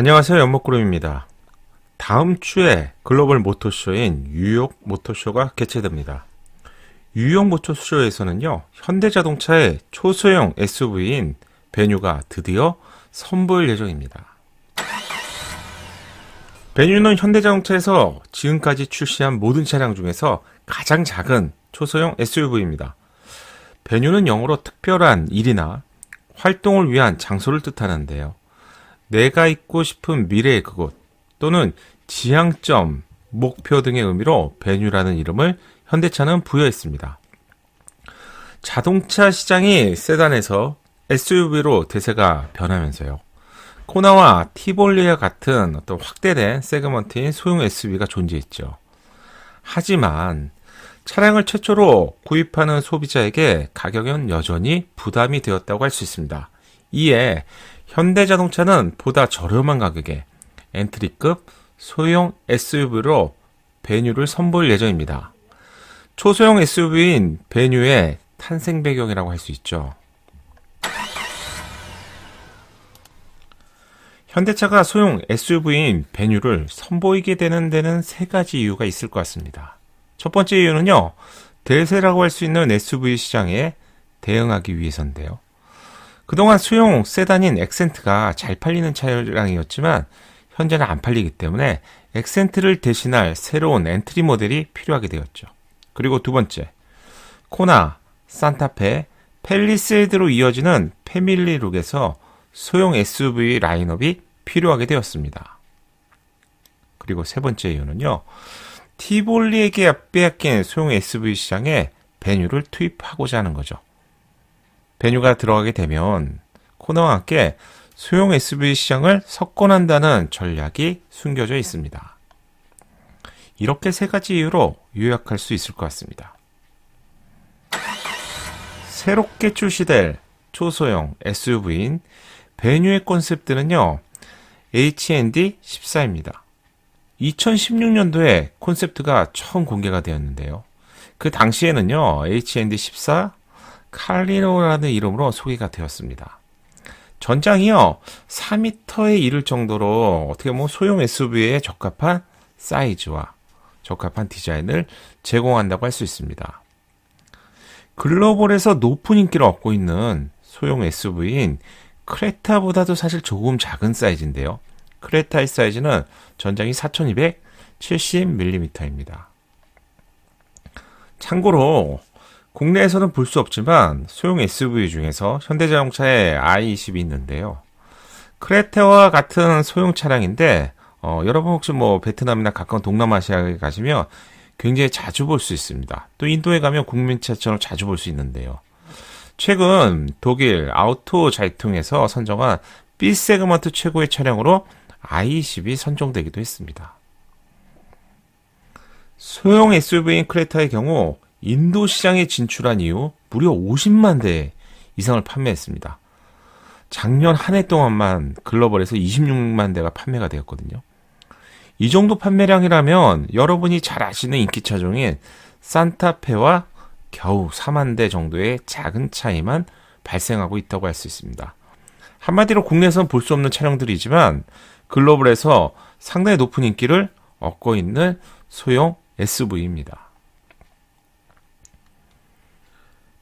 안녕하세요 연목구름입니다. 다음 주에 글로벌 모터쇼인 뉴욕 모터쇼가 개최됩니다. 뉴욕 모터쇼에서는요 현대자동차의 초소형 SUV인 베뉴가 드디어 선보일 예정입니다. 베뉴는 현대자동차에서 지금까지 출시한 모든 차량 중에서 가장 작은 초소형 SUV입니다. 베뉴는 영어로 특별한 일이나 활동을 위한 장소를 뜻하는데요. 내가 있고 싶은 미래의 그곳 또는 지향점, 목표 등의 의미로 베뉴라는 이름을 현대차는 부여했습니다. 자동차 시장이 세단에서 SUV로 대세가 변하면서요. 코나와 티볼리와 같은 어떤 확대된 세그먼트인 소형 SUV가 존재했죠. 하지만 차량을 최초로 구입하는 소비자에게 가격은 여전히 부담이 되었다고 할 수 있습니다. 이에 현대자동차는 보다 저렴한 가격에 엔트리급 소형 SUV로 베뉴를 선보일 예정입니다. 초소형 SUV인 베뉴의 탄생 배경이라고 할 수 있죠. 현대차가 소형 SUV인 베뉴를 선보이게 되는 데는 세 가지 이유가 있을 것 같습니다. 첫 번째 이유는요, 대세라고 할 수 있는 SUV 시장에 대응하기 위해서인데요. 그동안 수용 세단인 엑센트가 잘 팔리는 차량이었지만 현재는 안 팔리기 때문에 엑센트를 대신할 새로운 엔트리 모델이 필요하게 되었죠. 그리고 두 번째, 코나, 산타페, 펠리세이드로 이어지는 패밀리룩에서 소형 SUV 라인업이 필요하게 되었습니다. 그리고 세 번째 이유는요. 티볼리에게 빼앗긴 소형 SUV 시장에 베뉴를 투입하고자 하는 거죠. 배뉴가 들어가게 되면 코너와 함께 소형 SUV 시장을 석권한다는 전략이 숨겨져 있습니다. 이렇게 세 가지 이유로 요약할 수 있을 것 같습니다. 새롭게 출시될 초소형 SUV인 베뉴의 콘셉트는요, HND 14입니다. 2016년도에 콘셉트가 처음 공개가 되었는데요. 그 당시에는요, HND 14 칼리로라는 이름으로 소개가 되었습니다. 전장이요 4m에 이를 정도로 어떻게 보면 소형 SUV에 적합한 사이즈와 적합한 디자인을 제공한다고 할 수 있습니다. 글로벌에서 높은 인기를 얻고 있는 소형 SUV인 크레타보다도 사실 조금 작은 사이즈인데요. 크레타의 사이즈는 전장이 4270mm입니다. 참고로 국내에서는 볼 수 없지만 소형 SUV 중에서 현대자동차의 i20이 있는데요. 크레테와 같은 소형 차량인데 어, 여러분 혹시 뭐 베트남이나 가까운 동남아시아에 가시면 굉장히 자주 볼 수 있습니다. 또 인도에 가면 국민차처럼 자주 볼 수 있는데요. 최근 독일 아우토 자이통에서 선정한 B 세그먼트 최고의 차량으로 i20이 선정되기도 했습니다. 소형 SUV인 크레타의 경우 인도 시장에 진출한 이후 무려 50만 대 이상을 판매했습니다. 작년 한 해 동안만 글로벌에서 26만 대가 판매가 되었거든요. 이 정도 판매량이라면 여러분이 잘 아시는 인기차종인 산타페와 겨우 4만 대 정도의 작은 차이만 발생하고 있다고 할 수 있습니다. 한마디로 국내에선 볼 수 없는 차량들이지만 글로벌에서 상당히 높은 인기를 얻고 있는 소형 SUV입니다.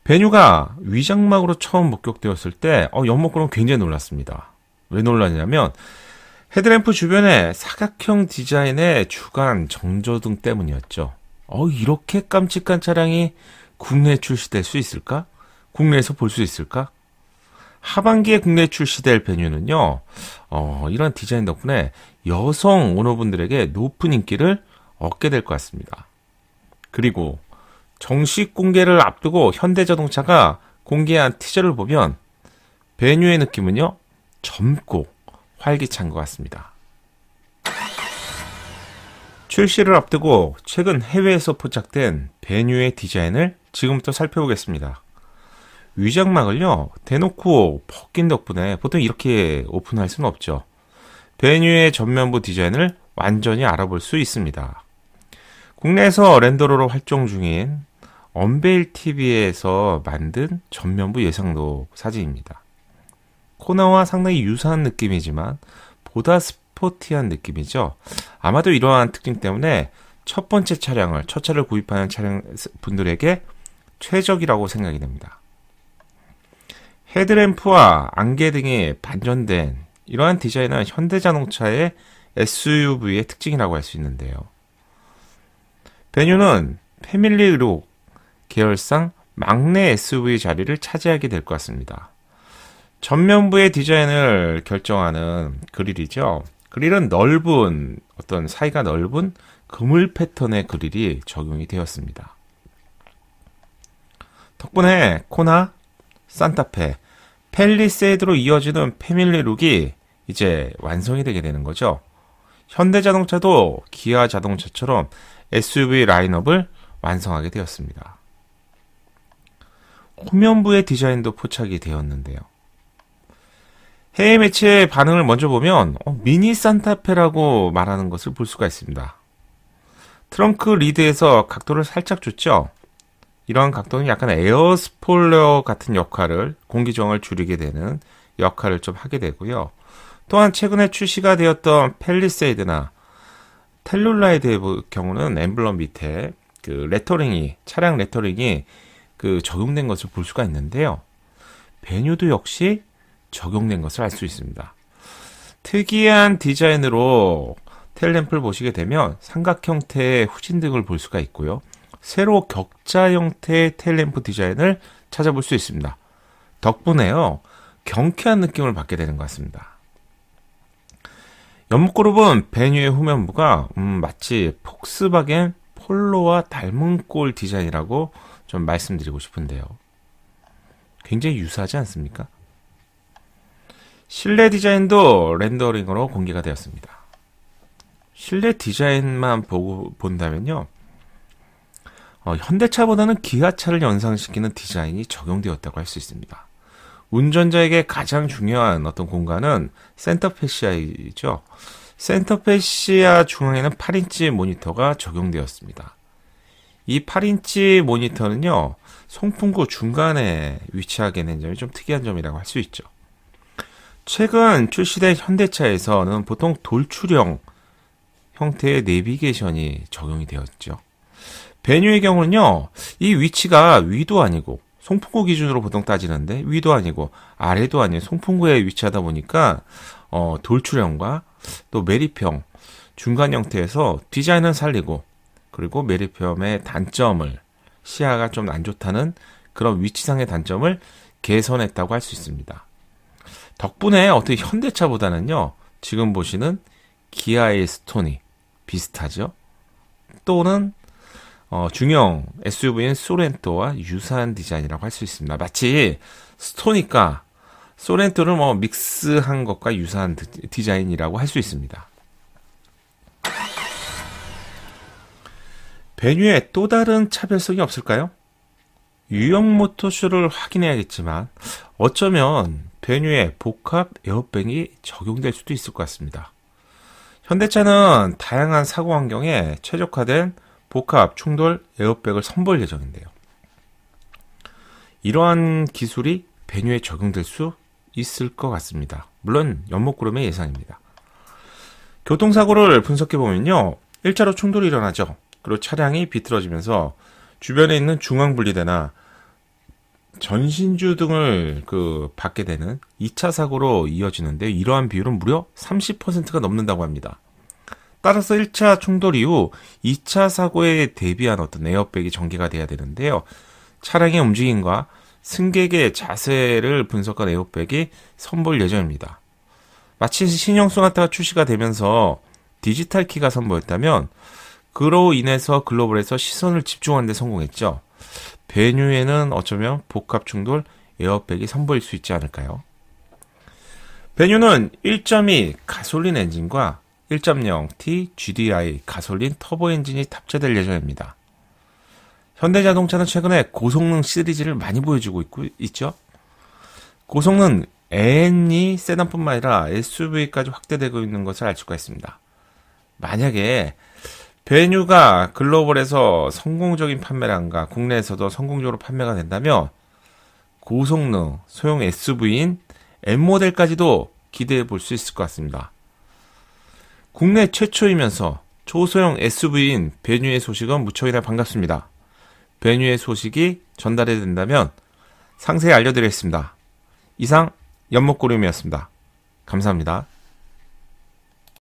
배뉴가 위장막으로 처음 목격되었을 때 어, 연목구는 굉장히 놀랐습니다. 왜 놀랐냐면 헤드램프 주변에 사각형 디자인의 주간 정조등 때문이었죠. 어, 이렇게 깜찍한 차량이 국내에 출시될 수 있을까? 국내에서 볼 수 있을까? 하반기에 국내 출시될 배뉴는요 어, 이런 디자인 덕분에 여성 오너분들에게 높은 인기를 얻게 될 것 같습니다. 그리고 정식 공개를 앞두고 현대자동차가 공개한 티저를 보면 베뉴의 느낌은요 젊고 활기찬 것 같습니다. 출시를 앞두고 최근 해외에서 포착된 베뉴의 디자인을 지금부터 살펴보겠습니다. 위장막을요 대놓고 벗긴 덕분에 보통 이렇게 오픈할 수는 없죠. 베뉴의 전면부 디자인을 완전히 알아볼 수 있습니다. 국내에서 렌더러로 활동 중인 언베일 TV에서 만든 전면부 예상도 사진입니다. 코너와 상당히 유사한 느낌이지만 보다 스포티한 느낌이죠. 아마도 이러한 특징 때문에 첫 번째 차량을 첫 차를 구입하는 차량 분들에게 최적이라고 생각이 됩니다. 헤드램프와 안개 등이 반전된 이러한 디자인은 현대자동차의 SUV의 특징이라고 할 수 있는데요. 메뉴는 패밀리룩 계열상 막내 SUV 자리를 차지하게 될 것 같습니다. 전면부의 디자인을 결정하는 그릴이죠. 그릴은 넓은 어떤 사이가 넓은 그물 패턴의 그릴이 적용이 되었습니다. 덕분에 코나, 산타페, 펠리세이드로 이어지는 패밀리룩이 이제 완성이 되게 되는 거죠. 현대자동차도 기아 자동차처럼 SUV 라인업을 완성하게 되었습니다. 후면부의 디자인도 포착이 되었는데요. 해외 매체의 반응을 먼저 보면 어, 미니 산타페라고 말하는 것을 볼 수가 있습니다. 트렁크 리드에서 각도를 살짝 줬죠. 이러한 각도는 약간 에어스폴러 같은 역할을 공기정을 줄이게 되는 역할을 좀 하게 되고요. 또한 최근에 출시가 되었던 펠리세이드나 텔룰라이드의 뭐 경우는 엠블럼 밑에 그 레터링이 차량 레터링이 그 적용된 것을 볼 수가 있는데요. 베뉴도 역시 적용된 것을 알 수 있습니다. 특이한 디자인으로 텔램프를 보시게 되면 삼각 형태의 후진 등을 볼 수가 있고요. 세로 격자 형태의 텔램프 디자인을 찾아볼 수 있습니다. 덕분에요. 경쾌한 느낌을 받게 되는 것 같습니다. 연목그룹은 베뉴의 후면부가 음, 마치 폭스바겐 폴로와 닮은 꼴 디자인이라고 좀 말씀드리고 싶은데요. 굉장히 유사하지 않습니까? 실내 디자인도 렌더링으로 공개가 되었습니다. 실내 디자인만 보고 본다면요. 어, 현대차보다는 기아차를 연상시키는 디자인이 적용되었다고 할 수 있습니다. 운전자에게 가장 중요한 어떤 공간은 센터페시아이죠. 센터페시아 중앙에는 8인치 모니터가 적용되었습니다. 이 8인치 모니터는요, 송풍구 중간에 위치하게 된 점이 좀 특이한 점이라고 할 수 있죠. 최근 출시된 현대차에서는 보통 돌출형 형태의 내비게이션이 적용이 되었죠. 베뉴의 경우는요, 이 위치가 위도 아니고 송풍구 기준으로 보통 따지는데 위도 아니고 아래도 아닌 송풍구에 위치하다 보니까 어, 돌출형과 또 메리평 중간 형태에서 디자인은 살리고 그리고 메리평의 단점을 시야가 좀 안 좋다는 그런 위치상의 단점을 개선했다고 할 수 있습니다. 덕분에 어떻게 현대차보다는요 지금 보시는 기아의 스톤이 비슷하죠. 또는 어, 중형 SUV인 소렌토와 유사한 디자인이라고 할 수 있습니다. 마치 스토니까 소렌토를 뭐 믹스한 것과 유사한 디, 자인이라고 할 수 있습니다. 베뉴에 또 다른 차별성이 없을까요? 유형 모터쇼를 확인해야겠지만 어쩌면 베뉴에 복합 에어백이 적용될 수도 있을 것 같습니다. 현대차는 다양한 사고 환경에 최적화된 복합, 충돌, 에어백을 선보일 예정인데요. 이러한 기술이 배뉴에 적용될 수 있을 것 같습니다. 물론 연목구름의 예상입니다. 교통사고를 분석해보면요. 1차로 충돌이 일어나죠. 그리고 차량이 비틀어지면서 주변에 있는 중앙분리대나 전신주 등을 그 받게 되는 2차 사고로 이어지는데 이러한 비율은 무려 30%가 넘는다고 합니다. 따라서 1차 충돌 이후 2차 사고에 대비한 어떤 에어백이 전개가 돼야 되는데요. 차량의 움직임과 승객의 자세를 분석한 에어백이 선보일 예정입니다. 마치 신형 소나타가 출시가 되면서 디지털 키가 선보였다면 그로 인해서 글로벌에서 시선을 집중하는 데 성공했죠. 베뉴에는 어쩌면 복합 충돌 에어백이 선보일 수 있지 않을까요? 베뉴는 1.2 가솔린 엔진과 1.0T GDI 가솔린 터보 엔진이 탑재될 예정입니다. 현대자동차는 최근에 고성능 시리즈를 많이 보여주고 있고, 있죠. 고성능 n 이 세단뿐만 아니라 SUV까지 확대되고 있는 것을 알 수가 있습니다. 만약에 베뉴가 글로벌에서 성공적인 판매량과 국내에서도 성공적으로 판매가 된다면 고성능 소형 SUV인 M 모델까지도 기대해 볼 수 있을 것 같습니다. 국내 최초이면서 초소형 SUV인 베뉴의 소식은 무척이나 반갑습니다. 베뉴의 소식이 전달이 된다면 상세히 알려드리겠습니다. 이상 연목고름이었습니다. 감사합니다.